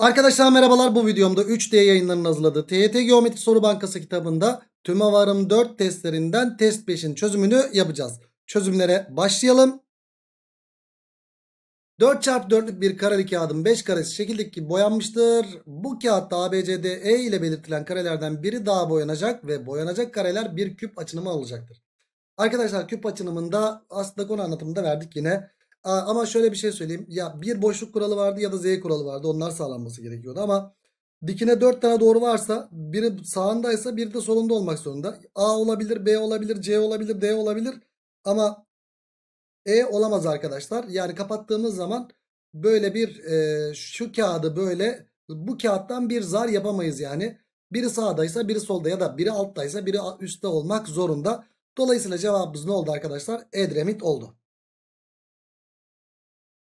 Arkadaşlar merhabalar bu videomda 3D yayınlarının hazırladığı TYT Geometri Soru Bankası kitabında tüm TÜMEVAR'ın 4 testlerinden test 5'in çözümünü yapacağız. Çözümlere başlayalım. 4 çarpı 4'lük bir kareli kağıdın 5 karesi şekildeki boyanmıştır. Bu kağıtta E ile belirtilen karelerden biri daha boyanacak ve boyanacak kareler bir küp açınımı alacaktır. Arkadaşlar küp açınımında aslında konu anlatımında verdik yine. Ama şöyle bir şey söyleyeyim. Ya bir boşluk kuralı vardı ya da Z kuralı vardı. Onlar sağlanması gerekiyordu ama dikine 4 tane doğru varsa biri sağındaysa biri de solunda olmak zorunda. A olabilir, B olabilir, C olabilir, D olabilir. Ama E olamaz arkadaşlar. Yani kapattığımız zaman böyle bir e, şu kağıdı böyle bu kağıttan bir zar yapamayız yani. Biri sağdaysa biri solda ya da biri alttaysa biri üstte olmak zorunda. Dolayısıyla cevabımız ne oldu arkadaşlar? Edremit oldu.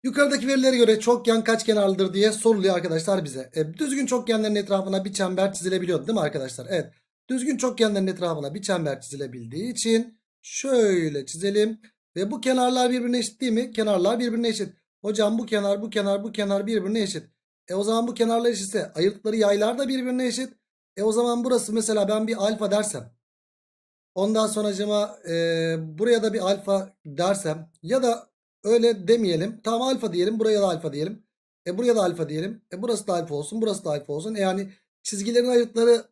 Yukarıdaki verilere göre çokgen kaç kenarlıdır diye soruluyor arkadaşlar bize. E, düzgün çokgenlerin etrafına bir çember çizilebiliyordu değil mi arkadaşlar? Evet. Düzgün çokgenlerin etrafına bir çember çizilebildiği için şöyle çizelim. Ve bu kenarlar birbirine eşit değil mi? Kenarlar birbirine eşit. Hocam bu kenar bu kenar bu kenar birbirine eşit. E o zaman bu kenarlar eşitse ayırtları yaylar da birbirine eşit. E o zaman burası mesela ben bir alfa dersem. Ondan sonra acaba e, buraya da bir alfa dersem. Ya da Öyle demeyelim. tam alfa diyelim. Buraya da alfa diyelim. E buraya da alfa diyelim. E burası da alfa olsun. Burası da alfa olsun. E yani çizgilerin ayırtları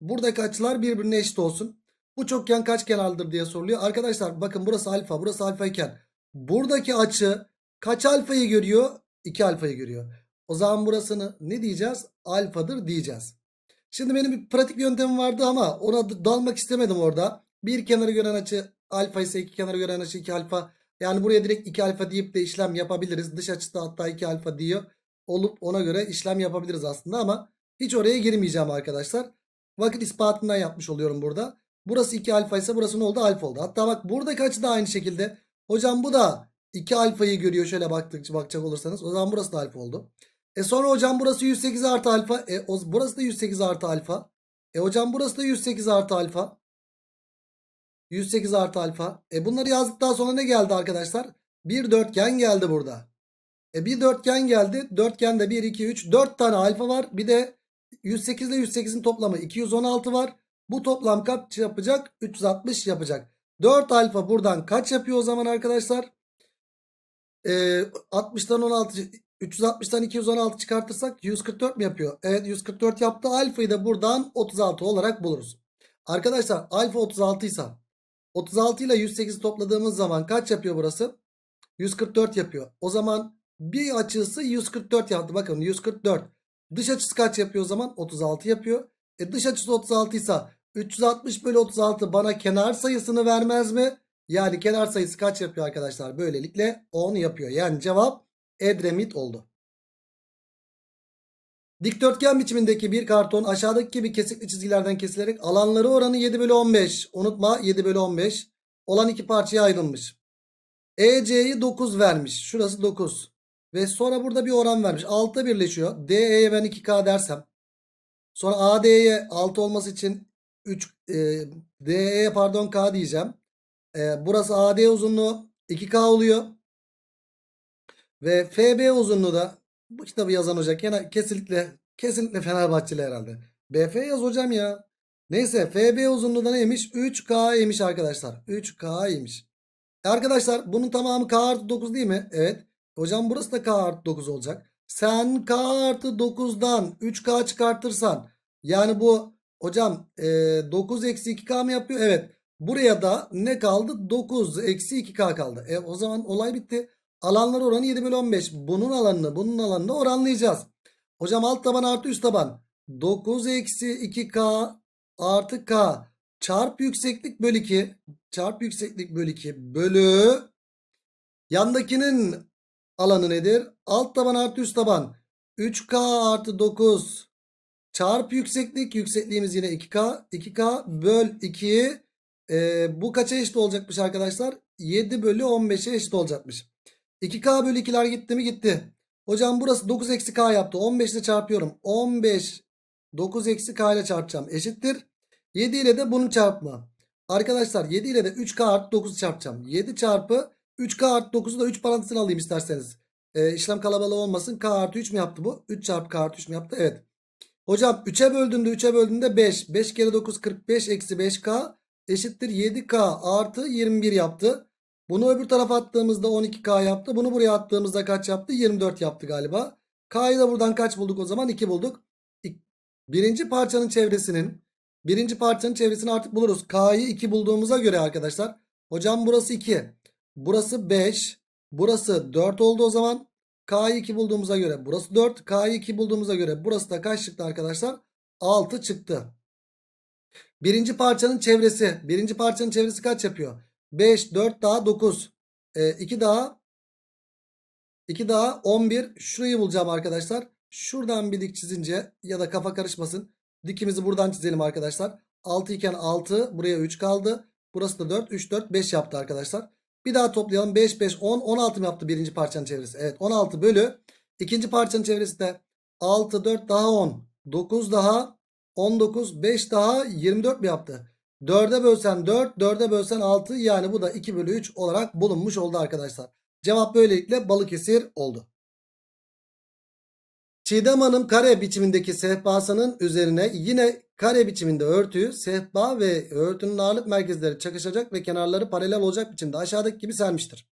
buradaki açılar birbirine eşit olsun. Bu çokgen kaç kenarlıdır diye soruluyor. Arkadaşlar bakın burası alfa. Burası alfa iken buradaki açı kaç alfayı görüyor? 2 alfayı görüyor. O zaman burasını ne diyeceğiz? Alfadır diyeceğiz. Şimdi benim bir pratik bir yöntemim vardı ama ona dalmak istemedim orada. Bir kenarı gören açı alfa ise iki kenarı gören açı iki alfa. Yani buraya direkt 2 alfa deyip de işlem yapabiliriz. Dış açıda hatta 2 alfa diyor. Olup ona göre işlem yapabiliriz aslında ama hiç oraya girmeyeceğim arkadaşlar. Vakit ispatından yapmış oluyorum burada. Burası 2 alfa ise burası ne oldu? Alfa oldu. Hatta bak buradaki açı da aynı şekilde. Hocam bu da 2 alfayı görüyor şöyle baktık, bakacak olursanız. O zaman burası da alfa oldu. E sonra hocam burası 108 artı alfa. E o, burası da 108 artı alfa. E hocam burası da 108 artı alfa. 108 artı alfa. E bunları yazdıktan sonra ne geldi arkadaşlar? Bir dörtgen geldi burada. E bir dörtgen geldi. Dörtgende 1, 2, 3, 4 tane alfa var. Bir de 108 ile 108'in toplamı 216 var. Bu toplam kaç yapacak? 360 yapacak. 4 alfa buradan kaç yapıyor o zaman arkadaşlar? Ee, 60'tan 16 360'tan 216 çıkartırsak 144 mi yapıyor? Evet 144 yaptı. Alfayı da buradan 36 olarak buluruz. Arkadaşlar alfa 36 ise 36 ile 108'i topladığımız zaman kaç yapıyor burası? 144 yapıyor. O zaman bir açısı 144 yaptı. Bakın 144. Dış açısı kaç yapıyor o zaman? 36 yapıyor. E dış açısı 36 ise 360 bölü 36 bana kenar sayısını vermez mi? Yani kenar sayısı kaç yapıyor arkadaşlar? Böylelikle 10 yapıyor. Yani cevap Edremit oldu. Dikdörtgen biçimindeki bir karton aşağıdaki gibi kesikli çizgilerden kesilerek alanları oranı 7 bölü 15. Unutma 7 bölü 15 olan iki parçaya ayrılmış. EC'yi 9 vermiş. Şurası 9. Ve sonra burada bir oran vermiş. 6'da birleşiyor. DE'ye ben 2K dersem. Sonra AD'ye 6 olması için 3 e, DE pardon K diyeceğim. E, burası AD uzunluğu 2K oluyor. Ve FB uzunluğu da bu kitabı yazan hoca gene kesinlikle kesinlikle Fenerbahçeli herhalde. BF yaz hocam ya. Neyse FB uzunluğu da neymiş? 3K'ymiş arkadaşlar. 3K'ymiş. E arkadaşlar bunun tamamı K artı 9 değil mi? Evet. Hocam burası da K artı 9 olacak. Sen K artı 9'dan 3K çıkartırsan yani bu hocam e, 9 eksi 2K mı yapıyor? Evet. Buraya da ne kaldı? 9 eksi 2K kaldı. E, o zaman olay bitti. Alanları oranı 7 bölü 15. Bunun alanını bunun alanını oranlayacağız. Hocam alt taban artı üst taban. 9 eksi 2k artı k çarp yükseklik bölü 2 çarp yükseklik bölü 2 bölü yandakinin alanı nedir? Alt taban artı üst taban. 3k artı 9 çarp yükseklik. Yüksekliğimiz yine 2k. 2k böl 2. Ee, bu kaça eşit olacakmış arkadaşlar? 7 bölü 15'e eşit olacakmış. 2K bölü 2'ler gitti mi gitti. Hocam burası 9 eksi K yaptı. 15 ile çarpıyorum. 15 9 eksi K ile çarpacağım. Eşittir. 7 ile de bunun çarpma. Arkadaşlar 7 ile de 3K artı 9 çarpacağım. 7 çarpı 3K artı 9'u da 3 parantezine alayım isterseniz. Ee, işlem kalabalığı olmasın. K artı 3 mü yaptı bu? 3 çarpı K artı 3 mü yaptı? Evet. Hocam 3'e böldüğünde 3'e böldüğünde 5. 5 kere 9 45 eksi 5K eşittir 7K artı 21 yaptı. Bunu öbür tarafa attığımızda 12K yaptı. Bunu buraya attığımızda kaç yaptı? 24 yaptı galiba. K'yı da buradan kaç bulduk o zaman? 2 bulduk. Birinci parçanın çevresinin birinci parçanın çevresini artık buluruz. K'yı 2 bulduğumuza göre arkadaşlar. Hocam burası 2. Burası 5. Burası 4 oldu o zaman. K'yı 2 bulduğumuza göre burası 4. K'yı 2 bulduğumuza göre burası da kaç çıktı arkadaşlar? 6 çıktı. Birinci parçanın çevresi. Birinci parçanın çevresi kaç yapıyor? 5, 4 daha 9. E, 2 daha 2 daha 11. Şurayı bulacağım arkadaşlar. Şuradan bir dik çizince ya da kafa karışmasın. Dikimizi buradan çizelim arkadaşlar. 6 iken 6. Buraya 3 kaldı. Burası da 4. 3, 4, 5 yaptı arkadaşlar. Bir daha toplayalım. 5, 5, 10. 16 mı yaptı birinci parçanın çevresi? Evet 16 bölü. ikinci parçanın çevresi de 6, 4 daha 10. 9 daha 19, 5 daha 24 mi yaptı? 4'e bölsen 4, 4'e bölsen 6 yani bu da 2 bölü 3 olarak bulunmuş oldu arkadaşlar. Cevap böylelikle Balıkesir oldu. Çiğdem Hanım kare biçimindeki sehpasının üzerine yine kare biçiminde örtüyü sehpa ve örtünün ağırlık merkezleri çakışacak ve kenarları paralel olacak biçimde aşağıdaki gibi sermiştir.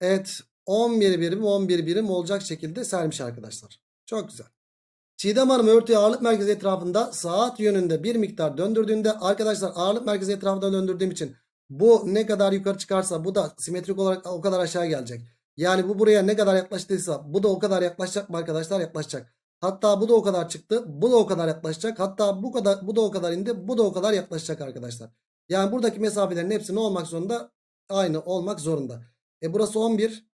Evet 11 birim 11 birim olacak şekilde sermiş arkadaşlar. Çok güzel. Çiğdem Hanım örtüyü ağırlık merkezi etrafında saat yönünde bir miktar döndürdüğünde arkadaşlar ağırlık merkezi etrafında döndürdüğüm için bu ne kadar yukarı çıkarsa bu da simetrik olarak o kadar aşağı gelecek. Yani bu buraya ne kadar yaklaştıysa bu da o kadar yaklaşacak mı arkadaşlar? Yaklaşacak. Hatta bu da o kadar çıktı. Bu da o kadar yaklaşacak. Hatta bu kadar bu da o kadar indi. Bu da o kadar yaklaşacak arkadaşlar. Yani buradaki mesafelerin hepsi ne olmak zorunda? Aynı olmak zorunda. E burası 11.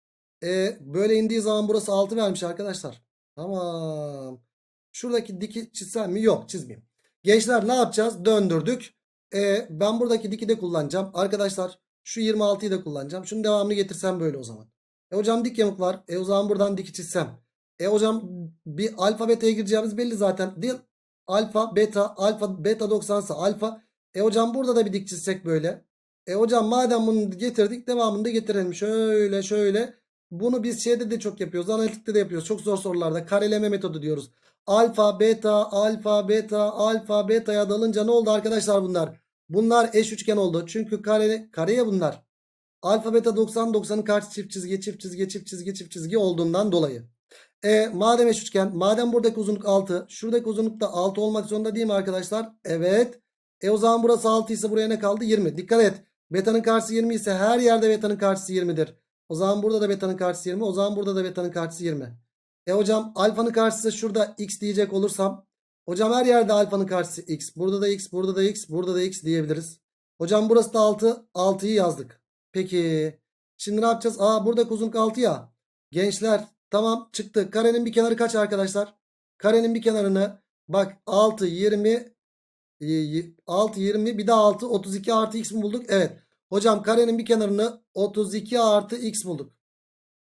E böyle indiği zaman burası 6 vermiş arkadaşlar. Tamam. Şuradaki diki çizsem mi? Yok çizmeyeyim. Gençler ne yapacağız? Döndürdük. E, ben buradaki diki de kullanacağım. Arkadaşlar şu 26'yı da kullanacağım. Şunun devamını getirsem böyle o zaman. E hocam dik yamuk var. E o zaman buradan diki çizsem. E hocam bir alfa beta'ya gireceğimiz belli zaten. Değil. Alfa beta alfa beta 90 ise alfa. E hocam burada da bir dik çizsek böyle. E hocam madem bunu getirdik devamını da getirelim. Şöyle şöyle. Bunu biz şeyde de çok yapıyoruz. Analitikte de yapıyoruz. Çok zor sorularda kareleme metodu diyoruz. Alfa, beta, alfa, beta, alfa, beta'ya dalınca ne oldu arkadaşlar bunlar? Bunlar eş üçgen oldu. Çünkü kare, kareye bunlar. Alfa, beta 90, 90'ın karşı çift çizgi, çift çizgi, çift çizgi, çift çizgi olduğundan dolayı. E, madem eş üçgen, madem buradaki uzunluk 6, şuradaki uzunluk da 6 olmak zorunda değil mi arkadaşlar? Evet. E o zaman burası 6 ise buraya ne kaldı? 20. Dikkat et. Beta'nın karşısı 20 ise her yerde beta'nın karşısı 20'dir. O zaman burada da beta'nın karşısı 20. O zaman burada da beta'nın karşısı 20. E hocam alfanın karşısı şurada x diyecek olursam. Hocam her yerde alfanın karşısı x. Burada da x, burada da x, burada da x diyebiliriz. Hocam burası da 6. 6'yı yazdık. Peki. Şimdi ne yapacağız? Aa burada kuzun 6 ya. Gençler tamam çıktı. Karenin bir kenarı kaç arkadaşlar? Karenin bir kenarını bak 6, 20, 6, 20 bir daha 6, 32 artı x mi bulduk? Evet. Hocam karenin bir kenarını 32 artı x bulduk.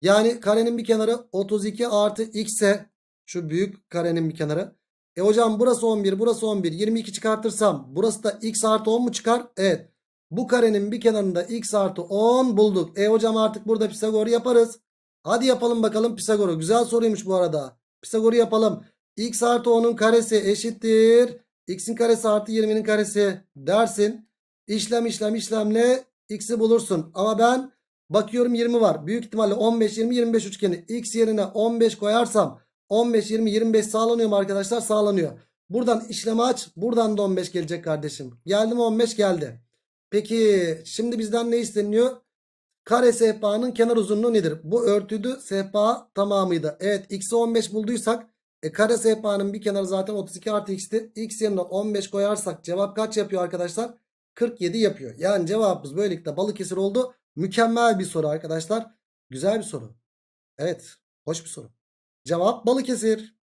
Yani karenin bir kenarı 32 artı x ise şu büyük karenin bir kenarı. E hocam burası 11 burası 11 22 çıkartırsam burası da x artı 10 mu çıkar? Evet. Bu karenin bir kenarında x artı 10 bulduk. E hocam artık burada Pisagor yaparız. Hadi yapalım bakalım Pisagor'u. Güzel soruymuş bu arada. Pisagor'u yapalım. x artı 10'un karesi eşittir. x'in karesi artı 20'nin karesi dersin. İşlem işlem işlemle x'i bulursun. Ama ben Bakıyorum 20 var. Büyük ihtimalle 15 20 25 üçgeni x yerine 15 koyarsam 15 20 25 sağlanıyor mu arkadaşlar? Sağlanıyor. Buradan işlemi aç. Buradan da 15 gelecek kardeşim. Geldi mi 15 geldi. Peki şimdi bizden ne isteniyor? Kare sehpanın kenar uzunluğu nedir? Bu örtüdü sehpa tamamıydı. Evet x'i 15 bulduysak e, kare sehpanın bir kenarı zaten 32 artı x'ti. x yerine 15 koyarsak cevap kaç yapıyor arkadaşlar? 47 yapıyor. Yani cevabımız böylelikle balık esir oldu. Mükemmel bir soru arkadaşlar. Güzel bir soru. Evet. Hoş bir soru. Cevap Balıkesir.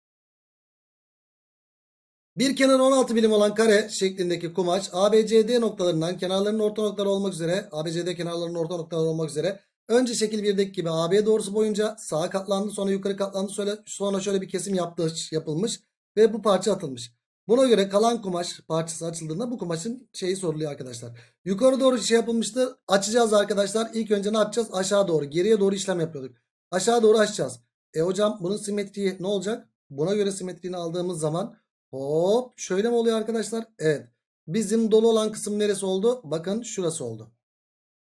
Bir kenar 16 birim olan kare şeklindeki kumaş ABCD noktalarından kenarlarının orta noktaları olmak üzere ABCD kenarlarının orta noktaları olmak üzere önce şekil 1'deki gibi AB doğrusu boyunca sağa katlandı sonra yukarı katlandı sonra şöyle bir kesim yaptı, yapılmış ve bu parça atılmış. Buna göre kalan kumaş parçası açıldığında bu kumaşın şeyi soruluyor arkadaşlar. Yukarı doğru şey yapılmıştı. Açacağız arkadaşlar. İlk önce ne yapacağız? Aşağı doğru. Geriye doğru işlem yapıyorduk. Aşağı doğru açacağız. E hocam bunun simetriği ne olacak? Buna göre simetriğini aldığımız zaman hop şöyle mi oluyor arkadaşlar? Evet. Bizim dolu olan kısım neresi oldu? Bakın şurası oldu.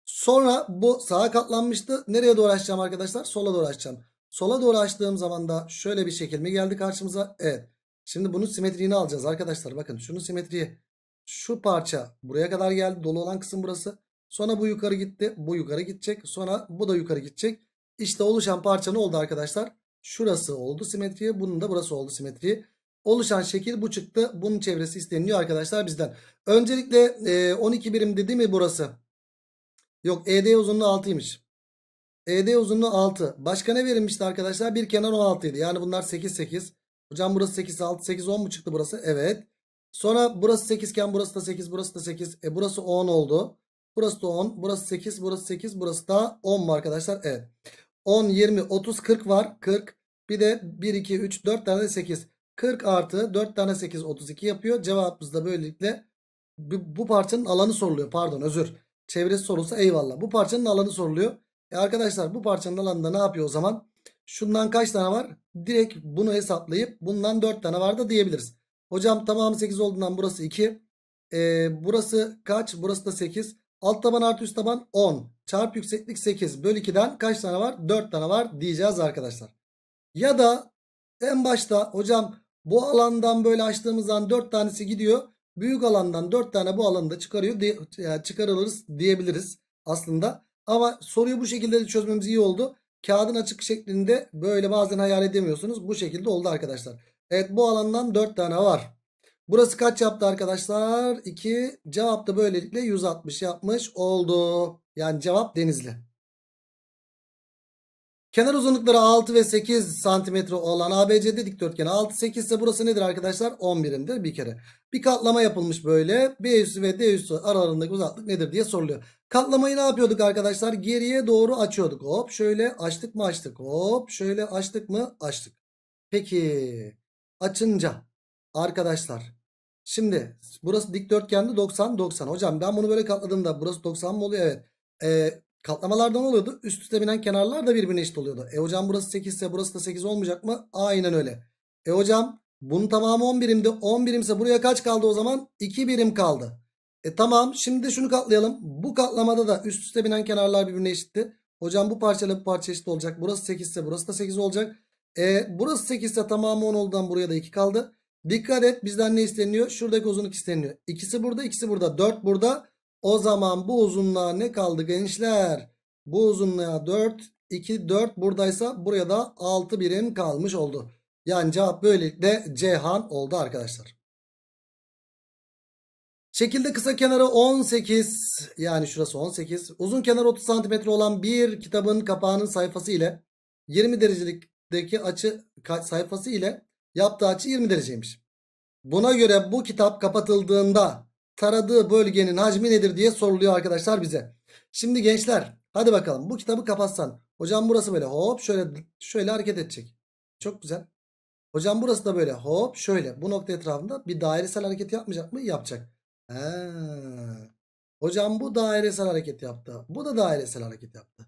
Sonra bu sağa katlanmıştı. Nereye doğru açacağım arkadaşlar? Sola doğru açacağım. Sola doğru açtığım zaman da şöyle bir şekil mi geldi karşımıza? Evet. Şimdi bunun simetriğini alacağız arkadaşlar. Bakın şunun simetriği. Şu parça buraya kadar geldi. Dolu olan kısım burası. Sonra bu yukarı gitti. Bu yukarı gidecek. Sonra bu da yukarı gidecek. İşte oluşan parça ne oldu arkadaşlar? Şurası oldu simetriği. Bunun da burası oldu simetriği. Oluşan şekil bu çıktı. Bunun çevresi isteniliyor arkadaşlar bizden. Öncelikle 12 e, birim dedi mi burası? Yok ED uzunluğu 6'ymış. ED uzunluğu 6. Başka ne verilmişti arkadaşlar? Bir kenar 16 idi. Yani bunlar 8 8. Hocam burası 8 6 8 10 mu çıktı burası? Evet. Sonra burası 8 iken burası da 8 burası da 8. E burası 10 oldu. Burası da 10. Burası 8 burası 8 burası da 10 mu arkadaşlar? Evet. 10 20 30 40 var. 40. Bir de 1 2 3 4 tane de 8. 40 artı 4 tane 8 32 yapıyor. Cevabımız da böylelikle bu parçanın alanı soruluyor. Pardon özür. Çevresi sorulsa eyvallah. Bu parçanın alanı soruluyor. E arkadaşlar bu parçanın alanında ne yapıyor o zaman? Şundan kaç tane var? Direkt bunu hesaplayıp bundan 4 tane var da diyebiliriz. Hocam tamamı 8 olduğundan burası 2. Ee, burası kaç? Burası da 8. Alt taban artı üst taban 10. Çarp yükseklik 8 böl 2'den kaç tane var? 4 tane var diyeceğiz arkadaşlar. Ya da en başta hocam bu alandan böyle açtığımızdan 4 tanesi gidiyor. Büyük alandan 4 tane bu alanda çıkarıyor, diye, e, çıkarılırız diyebiliriz aslında. Ama soruyu bu şekilde de çözmemiz iyi oldu. Kağıdın açık şeklinde böyle bazen hayal edemiyorsunuz. Bu şekilde oldu arkadaşlar. Evet bu alandan 4 tane var. Burası kaç yaptı arkadaşlar? 2. Cevap da böylelikle 160 yapmış oldu. Yani cevap Denizli. Kenar uzunlukları 6 ve 8 santimetre olan ABCD dikdörtgeni 6 8 ise burası nedir arkadaşlar? 10 birimdir bir kere. Bir katlama yapılmış böyle. B üssü ve D üssü aralarındaki uzaklık nedir diye soruluyor. Katlamayı ne yapıyorduk arkadaşlar? Geriye doğru açıyorduk. Hop şöyle açtık mı açtık. Hop şöyle açtık mı açtık. Peki açınca arkadaşlar şimdi burası dikdörtgende 90 90. Hocam ben bunu böyle katladığımda burası 90 mı oluyor? Evet. Ee, Katlamalardan oluyordu. Üst üste binen kenarlar da birbirine eşit oluyordu. E hocam burası 8 ise burası da 8 olmayacak mı? Aynen öyle. E hocam bunun tamamı 10 birimdi. 10 birimse buraya kaç kaldı o zaman? 2 birim kaldı. E tamam şimdi de şunu katlayalım. Bu katlamada da üst üste binen kenarlar birbirine eşitti. Hocam bu parçayla bu parça eşit olacak. Burası 8 ise burası da 8 olacak. E, burası 8 ise tamamı 10 olduğundan buraya da 2 kaldı. Dikkat et bizden ne isteniyor? Şuradaki uzunluk isteniyor. İkisi burada ikisi burada. 4 burada. O zaman bu uzunluğa ne kaldı gençler? Bu uzunluğa 4, 2, 4 buradaysa buraya da 6 birim kalmış oldu. Yani cevap böylelikle Cihan oldu arkadaşlar. Şekilde kısa kenarı 18 yani şurası 18. Uzun kenarı 30 cm olan bir kitabın kapağının sayfası ile 20 derecelikteki açı sayfası ile yaptığı açı 20 dereceymiş. Buna göre bu kitap kapatıldığında taradığı bölgenin hacmi nedir diye soruluyor arkadaşlar bize. Şimdi gençler hadi bakalım bu kitabı kapatsan. Hocam burası böyle hop şöyle şöyle hareket edecek. Çok güzel. Hocam burası da böyle hop şöyle bu nokta etrafında bir dairesel hareket yapmayacak mı? Yapacak. He. Hocam bu dairesel hareket yaptı. Bu da dairesel hareket yaptı.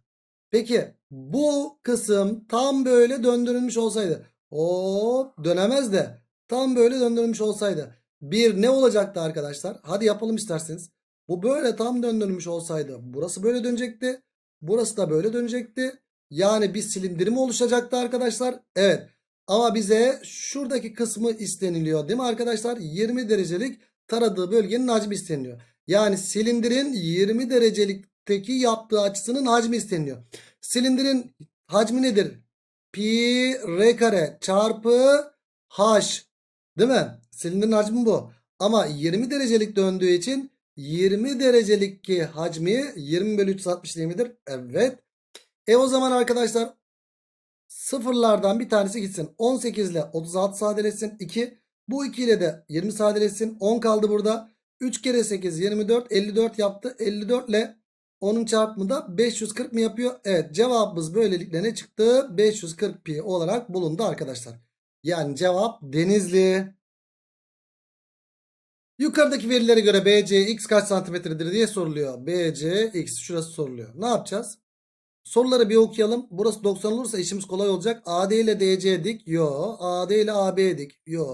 Peki bu kısım tam böyle döndürülmüş olsaydı. Hop dönemez de tam böyle döndürülmüş olsaydı. 1 ne olacaktı arkadaşlar? Hadi yapalım isterseniz. Bu böyle tam döndürmüş olsaydı burası böyle dönecekti. Burası da böyle dönecekti. Yani bir silindir mi oluşacaktı arkadaşlar? Evet. Ama bize şuradaki kısmı isteniliyor değil mi arkadaşlar? 20 derecelik taradığı bölgenin hacmi isteniliyor. Yani silindirin 20 derecelikteki yaptığı açısının hacmi isteniliyor. Silindirin hacmi nedir? Pi r kare çarpı h değil mi? Silindin hacmi bu. Ama 20 derecelik döndüğü için 20 derecelik ki hacmi 20 bölü 360 değil midir? Evet. E o zaman arkadaşlar sıfırlardan bir tanesi gitsin. 18 ile 36 sadeleşsin. 2. Bu 2 ile de 20 sadeleşsin. 10 kaldı burada. 3 kere 8 24 54 yaptı. 54 ile 10'un çarpımı da 540 mı yapıyor? Evet cevabımız böylelikle ne çıktı? 540 pi olarak bulundu arkadaşlar. Yani cevap Denizli. Yukarıdaki verilere göre BC x kaç santimetredir diye soruluyor. BC x şurası soruluyor. Ne yapacağız? Soruları bir okuyalım. Burası 90 olursa işimiz kolay olacak. AD ile DC dik. Yo. AD ile AB dik. Yo.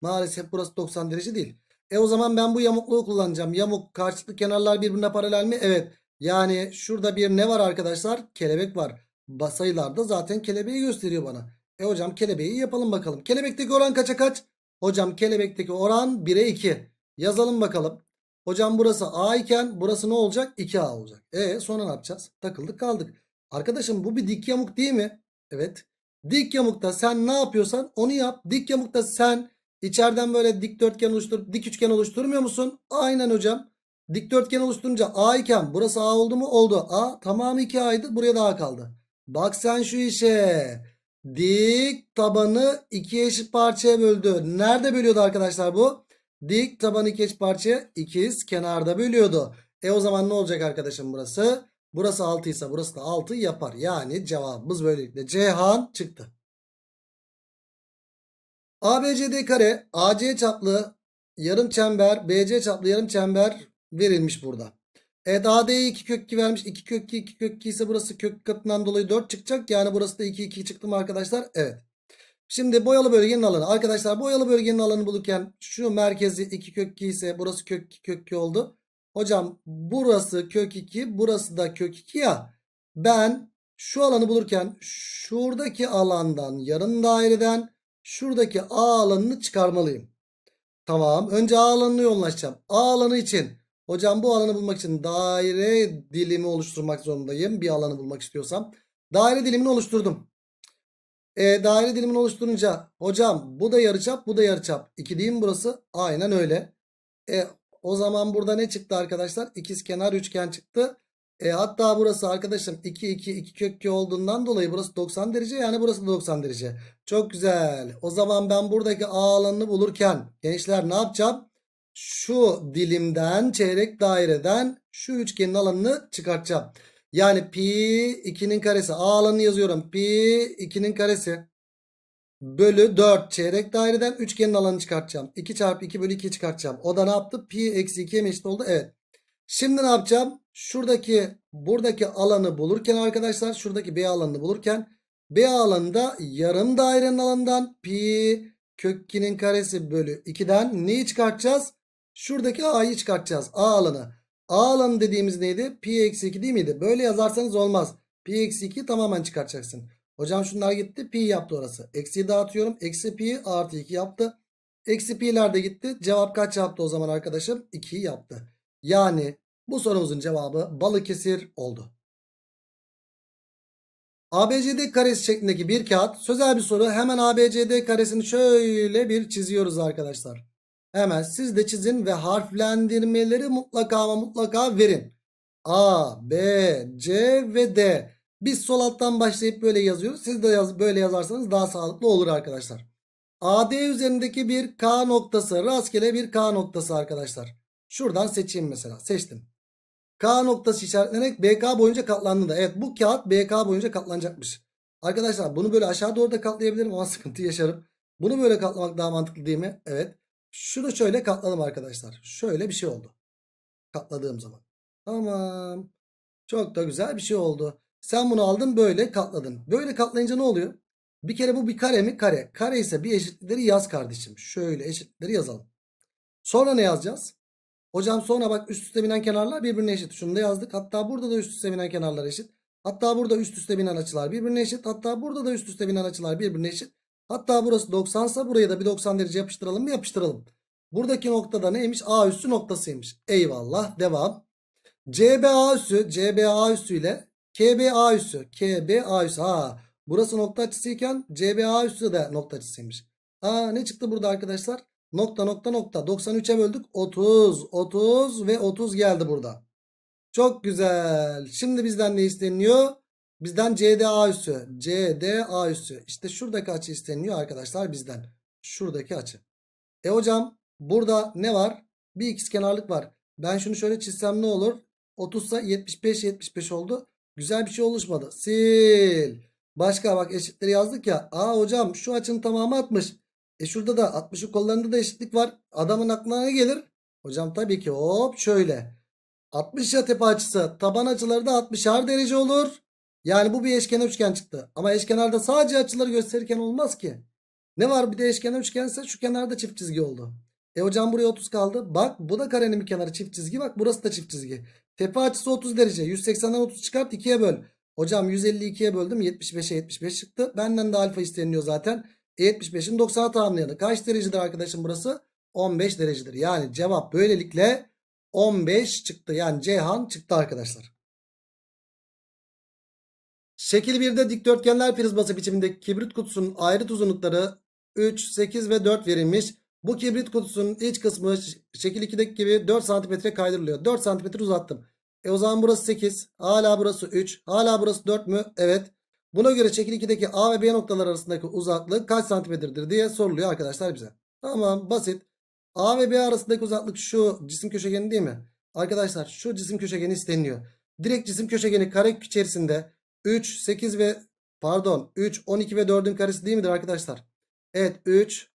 Maalesef burası 90 derece değil. E o zaman ben bu yamukluğu kullanacağım. Yamuk karşılıklı kenarlar birbirine paralel mi? Evet. Yani şurada bir ne var arkadaşlar? Kelebek var. Basayılarda zaten kelebeği gösteriyor bana. E hocam kelebeği yapalım bakalım. Kelebekteki oran kaça kaç? Hocam kelebekteki oran 1'e 2. Yazalım bakalım. Hocam burası A iken burası ne olacak? 2A olacak. E sonra ne yapacağız? Takıldık kaldık. Arkadaşım bu bir dik yamuk değil mi? Evet. Dik yamukta sen ne yapıyorsan onu yap. Dik yamukta sen içeriden böyle dikdörtgen oluştur, dik üçgen oluşturmuyor musun? Aynen hocam. Dikdörtgen oluşturunca A iken burası A oldu mu? Oldu. A Tamam 2A'ydı. Buraya da A kaldı. Bak sen şu işe. Dik tabanı ikiye eşit parçaya böldü. Nerede bölüyordu arkadaşlar bu? Dik tabanı iki parça ikiz kenarda bölüyordu. E o zaman ne olacak arkadaşım burası? Burası 6 ise burası da 6 yapar. Yani cevabımız böylelikle Cihan çıktı. ABCD kare AC çaplı yarım çember BC çaplı yarım çember verilmiş burada. Evet AD'ye 2 kök 2 vermiş. 2 kök 2 2 kök 2 ise burası kök katından dolayı 4 çıkacak. Yani burası da 2 2 çıktı mı arkadaşlar? Evet. Şimdi boyalı bölgenin alanı. Arkadaşlar boyalı bölgenin alanı bulurken şu merkezi 2 kök 2 ise burası kök 2 kök 2 oldu. Hocam burası kök 2 burası da kök 2 ya. Ben şu alanı bulurken şuradaki alandan yarım daireden şuradaki A alanını çıkarmalıyım. Tamam önce A alanını yoğunlaşacağım. A alanı için hocam bu alanı bulmak için daire dilimi oluşturmak zorundayım. Bir alanı bulmak istiyorsam. Daire dilimini oluşturdum. E, daire dilimini oluşturunca hocam bu da yarıçap bu da yarıçap. 2 değil mi burası? Aynen öyle. E, o zaman burada ne çıktı arkadaşlar? İkiz kenar üçgen çıktı. E, hatta burası arkadaşım 2 2 2 kök 2 olduğundan dolayı burası 90 derece yani burası da 90 derece. Çok güzel. O zaman ben buradaki A alanını bulurken gençler ne yapacağım? Şu dilimden çeyrek daireden şu üçgenin alanını çıkartacağım. Yani pi 2'nin karesi. A alanını yazıyorum. Pi 2'nin karesi. Bölü 4 çeyrek daireden üçgenin alanı çıkartacağım. 2 çarpı 2 bölü 2'yi çıkartacağım. O da ne yaptı? Pi eksi 2'ye eşit oldu? Evet. Şimdi ne yapacağım? Şuradaki buradaki alanı bulurken arkadaşlar şuradaki B alanını bulurken B alanında yarım dairenin alanından pi kök 2'nin karesi bölü 2'den neyi çıkartacağız? Şuradaki A'yı çıkartacağız. A alanı. A alanı dediğimiz neydi? Pi eksi 2 değil miydi? Böyle yazarsanız olmaz. Pi eksi 2 tamamen çıkartacaksın. Hocam şunlar gitti. Pi yaptı orası. Eksiyi dağıtıyorum. Eksi pi artı 2 yaptı. Eksi pi'ler de gitti. Cevap kaç yaptı o zaman arkadaşım? 2 yaptı. Yani bu sorumuzun cevabı Balıkesir oldu. ABCD karesi şeklindeki bir kağıt. Sözel bir soru. Hemen ABCD karesini şöyle bir çiziyoruz arkadaşlar. Hemen siz de çizin ve harflendirmeleri mutlaka ama mutlaka verin. A, B, C ve D. Biz sol alttan başlayıp böyle yazıyoruz. Siz de yaz, böyle yazarsanız daha sağlıklı olur arkadaşlar. AD üzerindeki bir K noktası. Rastgele bir K noktası arkadaşlar. Şuradan seçeyim mesela. Seçtim. K noktası işaretlenerek BK boyunca katlandı da. Evet bu kağıt BK boyunca katlanacakmış. Arkadaşlar bunu böyle aşağı doğru da katlayabilirim ama sıkıntı yaşarım. Bunu böyle katlamak daha mantıklı değil mi? Evet. Şunu şöyle katladım arkadaşlar. Şöyle bir şey oldu. Katladığım zaman. Tamam. Çok da güzel bir şey oldu. Sen bunu aldın böyle katladın. Böyle katlayınca ne oluyor? Bir kere bu bir kare mi? Kare. Kare ise bir eşitlikleri yaz kardeşim. Şöyle eşitlikleri yazalım. Sonra ne yazacağız? Hocam sonra bak üst üste binen kenarlar birbirine eşit. Şunu da yazdık. Hatta burada da üst üste binen kenarlar eşit. Hatta burada üst üste binen açılar birbirine eşit. Hatta burada da üst üste binen açılar birbirine eşit. Hatta burası 90 sa buraya da bir 90 derece yapıştıralım mı? Yapıştıralım. Buradaki noktada neymiş? A üssü noktasıymış. Eyvallah. Devam. CBA üssü, CBA üssü ile KBA üssü, KBA üssü. Ha, burası nokta açısıyken CBA üssü de nokta açısıymış. Ha, ne çıktı burada arkadaşlar? Nokta nokta nokta. 93'e böldük. 30, 30 ve 30 geldi burada. Çok güzel. Şimdi bizden ne isteniyor? Bizden CDA üssü. CDA üssü. İşte şuradaki açı isteniyor arkadaşlar bizden. Şuradaki açı. E hocam burada ne var? Bir ikizkenarlık var. Ben şunu şöyle çizsem ne olur? 30 ise 75 75 oldu. Güzel bir şey oluşmadı. Sil. Başka bak eşitleri yazdık ya. Aa hocam şu açının tamamı 60. E şurada da 60'ın kollarında da eşitlik var. Adamın aklına ne gelir? Hocam tabii ki hop şöyle. 60 ya tepe açısı. Taban açıları da 60'ar derece olur. Yani bu bir eşkenar üçgen çıktı. Ama eşkenarda sadece açıları gösterirken olmaz ki. Ne var bir de eşkenar üçgense şu kenarda çift çizgi oldu. E hocam buraya 30 kaldı. Bak bu da karenin bir kenarı çift çizgi. Bak burası da çift çizgi. Tepe açısı 30 derece. 180'den 30 çıkart 2'ye böl. Hocam 152'ye böldüm 75'e 75 çıktı. Benden de alfa isteniliyor zaten. E 75'in 90'a tamamlayanı. Kaç derecedir arkadaşım burası? 15 derecedir. Yani cevap böylelikle 15 çıktı. Yani Ceyhan çıktı arkadaşlar. Şekil 1'de dikdörtgenler prizması biçiminde kibrit kutusunun ayrıt uzunlukları 3, 8 ve 4 verilmiş. Bu kibrit kutusunun iç kısmı şekil 2'deki gibi 4 cm kaydırılıyor. 4 cm uzattım. E o zaman burası 8. Hala burası 3. Hala burası 4 mü? Evet. Buna göre şekil 2'deki A ve B noktalar arasındaki uzaklık kaç santimetredir diye soruluyor arkadaşlar bize. Tamam basit. A ve B arasındaki uzaklık şu cisim köşegeni değil mi? Arkadaşlar şu cisim köşegeni isteniliyor. Direkt cisim köşegeni kare içerisinde 3, 8 ve pardon 3, 12 ve 4'ün karesi değil midir arkadaşlar? Evet 3,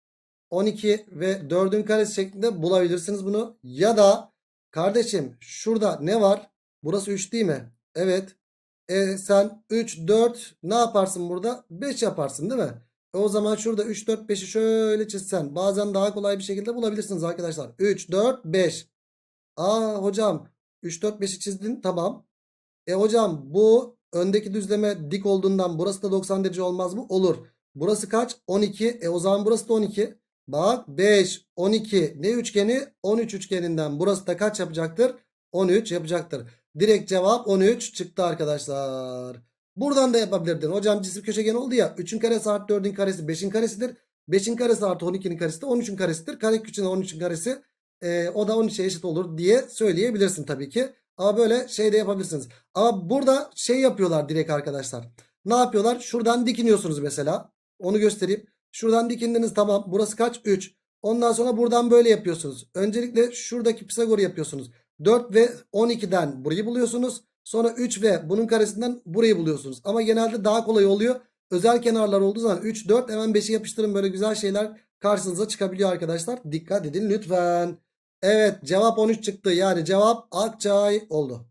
12 ve 4'ün karesi şeklinde bulabilirsiniz bunu. Ya da kardeşim şurada ne var? Burası 3 değil mi? Evet. E, sen 3, 4 ne yaparsın burada? 5 yaparsın değil mi? E o zaman şurada 3, 4, 5'i şöyle çizsen bazen daha kolay bir şekilde bulabilirsiniz arkadaşlar. 3, 4, 5. Aa hocam 3, 4, 5'i çizdin tamam. E hocam bu öndeki düzleme dik olduğundan burası da 90 derece olmaz mı? Olur. Burası kaç? 12. E o zaman burası da 12. Bak 5, 12 ne üçgeni? 13 üçgeninden burası da kaç yapacaktır? 13 yapacaktır. Direkt cevap 13 çıktı arkadaşlar. Buradan da yapabilirdin. Hocam cisim köşegen oldu ya. 3'ün karesi artı 4'ün karesi 5'in karesidir. 5'in karesi artı 12'nin karesi de 13'ün karesidir. Kare küçüğüne 13'ün karesi e, o da 13'e eşit olur diye söyleyebilirsin tabii ki. Ama böyle şey de yapabilirsiniz. Ama burada şey yapıyorlar direkt arkadaşlar. Ne yapıyorlar? Şuradan dikiniyorsunuz mesela. Onu göstereyim. Şuradan dikindiniz tamam. Burası kaç? 3. Ondan sonra buradan böyle yapıyorsunuz. Öncelikle şuradaki Pisagor'u yapıyorsunuz. 4 ve 12'den burayı buluyorsunuz. Sonra 3 ve bunun karesinden burayı buluyorsunuz. Ama genelde daha kolay oluyor. Özel kenarlar olduğu zaman 3, 4 hemen 5'i yapıştırın. Böyle güzel şeyler karşınıza çıkabiliyor arkadaşlar. Dikkat edin lütfen. Evet cevap 13 çıktı. Yani cevap Akçay oldu.